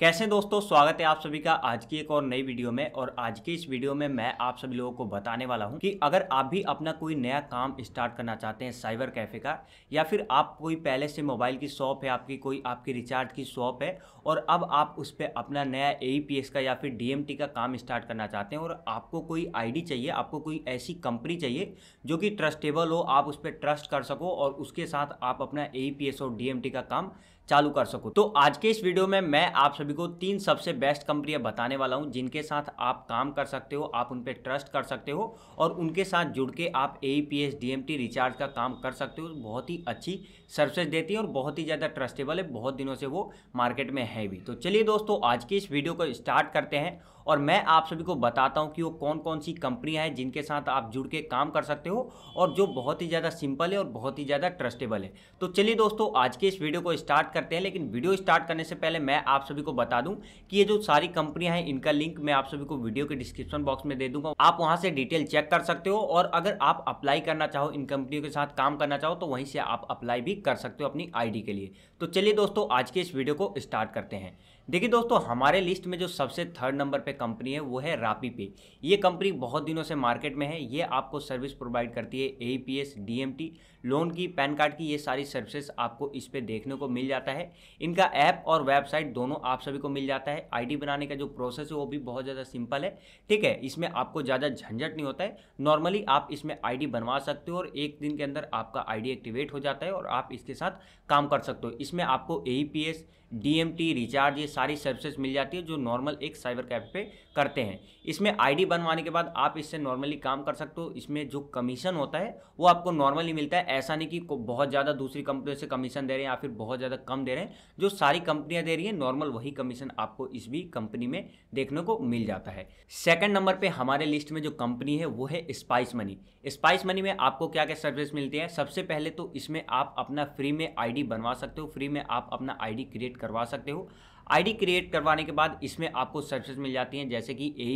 कैसे दोस्तों स्वागत है आप सभी का आज की एक और नई वीडियो में और आज की इस वीडियो में मैं आप सभी लोगों को बताने वाला हूं कि अगर आप भी अपना कोई नया काम स्टार्ट करना चाहते हैं साइबर कैफ़े का या फिर आप कोई पहले से मोबाइल की शॉप है आपकी कोई आपकी रिचार्ज की शॉप है और अब आप उस पर अपना नया ए e का या फिर डी का काम स्टार्ट करना चाहते हैं और आपको कोई आई चाहिए आपको कोई ऐसी कंपनी चाहिए जो कि ट्रस्टेबल हो आप उस पर ट्रस्ट कर सको और उसके साथ आप अपना ए e और डी का काम चालू कर सको तो आज के इस वीडियो में मैं आप सभी को तीन सबसे बेस्ट कंपनियां बताने वाला हूं जिनके साथ आप काम कर सकते हो आप उन पर ट्रस्ट कर सकते हो और उनके साथ जुड़ के आप A P S D M T recharge का काम कर सकते हो बहुत ही अच्छी सर्विसेज देती है और बहुत ही ज़्यादा ट्रस्टेबल है बहुत दिनों से वो मार्केट में है भी तो चलिए दोस्तों आज की इस वीडियो को स्टार्ट करते हैं और मैं आप सभी को बताता हूँ कि वो कौन कौन सी कंपनियाँ हैं जिनके साथ आप जुड़ के काम कर सकते हो और जो बहुत ही ज़्यादा सिंपल है और बहुत ही ज़्यादा ट्रस्टेबल है तो चलिए दोस्तों आज के इस वीडियो को स्टार्ट करते हैं लेकिन वीडियो स्टार्ट करने से पहले मैं आप सभी को बता दूँ कि ये जो सारी कंपनियाँ हैं इनका लिंक मैं आप सभी को वीडियो के डिस्क्रिप्शन बॉक्स में दे दूंगा आप वहाँ से डिटेल चेक कर सकते हो और अगर आप अप्लाई करना चाहो इन कंपनियों के साथ काम करना चाहो तो वहीं से आप अप्लाई भी कर सकते हो अपनी आईडी के लिए तो चलिए दोस्तों आज के इस वीडियो को स्टार्ट करते हैं देखिए दोस्तों हमारे लिस्ट में जो सबसे थर्ड नंबर पे कंपनी है वो है रापी पे ये कंपनी बहुत दिनों से मार्केट में है ये आपको सर्विस प्रोवाइड करती है A P S D M T loan की पैन कार्ड की ये सारी सर्विसेज आपको इस पर देखने को मिल जाता है इनका ऐप और वेबसाइट दोनों आप सभी को मिल जाता है आई डी बनाने का जो प्रोसेस है वो भी बहुत ज़्यादा सिंपल है ठीक है इसमें आपको ज़्यादा झंझट नहीं होता है नॉर्मली आप इसमें आई डी बनवा सकते हो और एक दिन के अंदर आपका आई डी एक्टिवेट हो जाता है और आप इसके साथ काम कर सकते हो इसमें आपको A P S DMT recharge ये सारी सर्विसेज मिल जाती है जो नॉर्मल एक साइबर कैफे पे करते हैं इसमें आईडी बनवाने के बाद आप इससे नॉर्मली काम कर सकते हो इसमें जो कमीशन होता है वो आपको नॉर्मली मिलता है ऐसा नहीं कि बहुत ज़्यादा दूसरी कंपनियों से कमीशन दे रहे हैं या फिर बहुत ज़्यादा कम दे रहे हैं जो सारी कंपनियाँ दे रही हैं नॉर्मल वही कमीशन आपको इस भी कंपनी में देखने को मिल जाता है सेकेंड नंबर पर हमारे लिस्ट में जो कंपनी है वो है स्पाइस मनी स्पाइस मनी में आपको क्या क्या सर्विस मिलती है सबसे पहले तो इसमें आप अपना फ्री में आई बनवा सकते हो फ्री में आप अपना आई क्रिएट करवा सकते हो आईडी क्रिएट करवाने के बाद इसमें आपको सर्विसेज मिल जाती हैं जैसे कि ए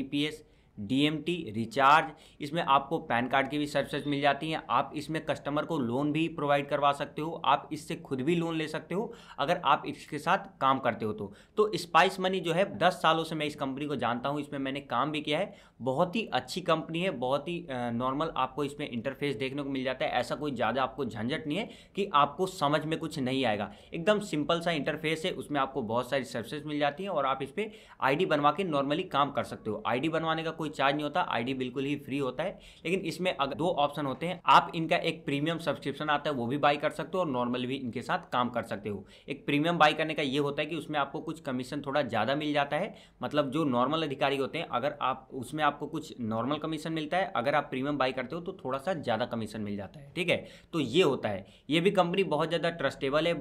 डीएमटी रिचार्ज इसमें आपको पैन कार्ड की भी सर्विसेज मिल जाती हैं आप इसमें कस्टमर को लोन भी प्रोवाइड करवा सकते हो आप इससे खुद भी लोन ले सकते हो अगर आप इसके साथ काम करते हो तो तो स्पाइस मनी जो है दस सालों से मैं इस कंपनी को जानता हूँ इसमें मैंने काम भी किया है बहुत ही अच्छी कंपनी है बहुत ही नॉर्मल आपको इसमें इंटरफेस देखने को मिल जाता है ऐसा कोई ज़्यादा आपको झंझट नहीं है कि आपको समझ में कुछ नहीं आएगा एकदम सिंपल सा इंटरफेस है उसमें आपको बहुत सारी सर्विसेज मिल जाती हैं और आप इस पर आई बनवा के नॉर्मली काम कर सकते हो आई बनवाने का कोई कोई चार्ज नहीं होता आईडी बिल्कुल ही फ्री होता है लेकिन इसमें अगर दो ऑप्शन होते हैं आप इनका एक प्रीमियम सब्सक्रिप्शन आता है वो भी बाई कर सकते हो और नॉर्मल भी इनके साथ काम कर सकते हो एक प्रीमियम बाई करने का ये होता है कि उसमें आपको कुछ कमीशन थोड़ा ज़्यादा मिल जाता है मतलब जो नॉर्मल अधिकारी होते हैं अगर आप उसमें आपको कुछ नॉर्मल कमीशन मिलता है अगर आप प्रीमियम बाई करते हो तो थोड़ा सा ज़्यादा कमीशन मिल जाता है ठीक है तो ये होता है ये भी कंपनी बहुत ज़्यादा ट्रस्टेबल है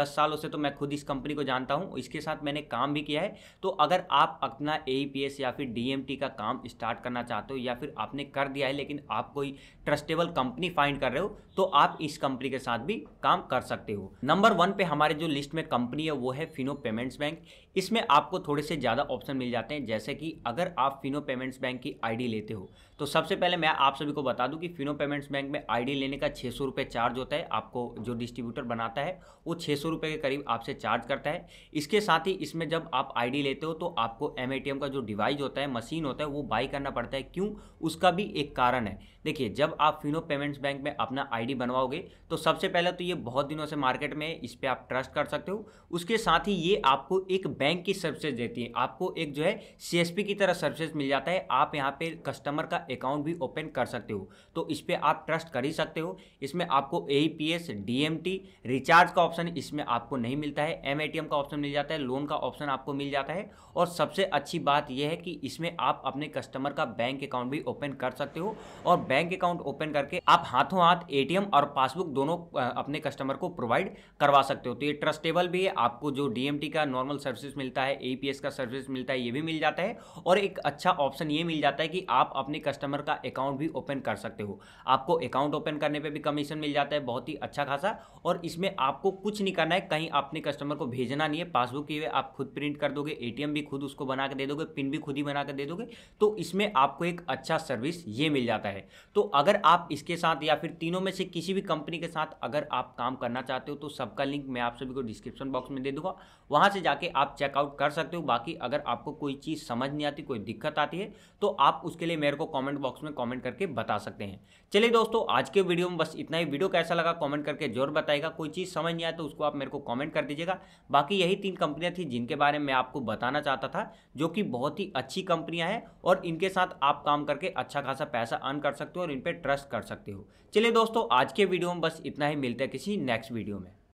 दस सालों से तो मैं खुद इस कंपनी को जानता हूँ इसके साथ मैंने काम भी किया है तो अगर आप अपना ए या फिर डी का काम स्टार्ट करना चाहते हो या फिर आपने कर दिया है लेकिन आप कोई ट्रस्टेबल कंपनी फाइंड कर रहे हो तो आप इस कंपनी के साथ भी काम कर सकते हो नंबर वन पे हमारे जो लिस्ट में कंपनी है वो है फिनो पेमेंट्स बैंक इसमें आपको थोड़े से ज़्यादा ऑप्शन मिल जाते हैं जैसे कि अगर आप फिनो पेमेंट्स बैंक की आईडी लेते हो तो सबसे पहले मैं आप सभी को बता दूं कि फिनो पेमेंट्स बैंक में आईडी लेने का छः सौ चार्ज होता है आपको जो डिस्ट्रीब्यूटर बनाता है वो छः सौ के करीब आपसे चार्ज करता है इसके साथ ही इसमें जब आप आई लेते हो तो आपको एम का जो डिवाइस होता है मशीन होता है वो बाई बाई करना पड़ता है क्यों उसका भी एक कारण है देखिए जब आप फिनो पेमेंट्स बैंक में अपना आईडी बनवाओगे तो सबसे पहले तो ये बहुत दिनों से मार्केट में है इस पर आप ट्रस्ट कर सकते हो उसके साथ ही ये आपको एक बैंक की सर्विसेज देती है आपको एक जो है सी की तरह सर्विसेज मिल जाता है आप यहाँ पे कस्टमर का अकाउंट भी ओपन कर सकते हो तो इस पर आप ट्रस्ट कर ही सकते हो इसमें आपको ए पी रिचार्ज का ऑप्शन इसमें आपको नहीं मिलता है एम का ऑप्शन मिल जाता है लोन का ऑप्शन आपको मिल जाता है और सबसे अच्छी बात यह है कि इसमें आप अपने कस्टमर कस्टमर का बैंक अकाउंट भी ओपन कर सकते हो और बैंक अकाउंट ओपन करके आप हाथों हाथ एटीएम और पासबुक दोनों अपने कस्टमर को प्रोवाइड करवा सकते हो तो ये ट्रस्टेबल भी है आपको जो डी का नॉर्मल सर्विस मिलता है एपीएस का सर्विस मिलता है ये भी मिल जाता है और एक अच्छा ऑप्शन ये मिल जाता है कि आप अपने कस्टमर का अकाउंट भी ओपन कर सकते हो आपको अकाउंट ओपन करने पर भी कमीशन मिल जाता है बहुत ही अच्छा खासा और इसमें आपको कुछ नहीं करना है कहीं अपने कस्टमर को भेजना नहीं है पासबुक की आप खुद प्रिंट कर दोगे एटीएम भी खुद उसको बना के दे दोगे पिन भी खुद ही बना के दे दोगे तो तो इसमें आपको एक अच्छा सर्विस ये मिल जाता है तो अगर आप इसके साथ या फिर तीनों में से किसी भी कंपनी के साथ अगर आप काम करना चाहते हो तो सबका लिंक मैं आप सभी को डिस्क्रिप्शन बॉक्स में दे दूंगा वहाँ से जाके आप चेकआउट कर सकते हो बाकी अगर आपको कोई चीज़ समझ नहीं आती कोई दिक्कत आती है तो आप उसके लिए मेरे को कॉमेंट बॉक्स में कॉमेंट करके बता सकते हैं चलिए दोस्तों आज के वीडियो में बस इतना ही वीडियो कैसा लगा कॉमेंट करके जरूर बताएगा कोई चीज़ समझ नहीं आए तो उसको आप मेरे को कॉमेंट कर दीजिएगा बाकी यही तीन कंपनियाँ थी जिनके बारे में मैं आपको बताना चाहता था जो कि बहुत ही अच्छी कंपनियां हैं और इनके साथ आप काम करके अच्छा खासा पैसा अर्न कर सकते हो और इन पर ट्रस्ट कर सकते हो चलिए दोस्तों आज के वीडियो में बस इतना ही मिलता है किसी नेक्स्ट वीडियो में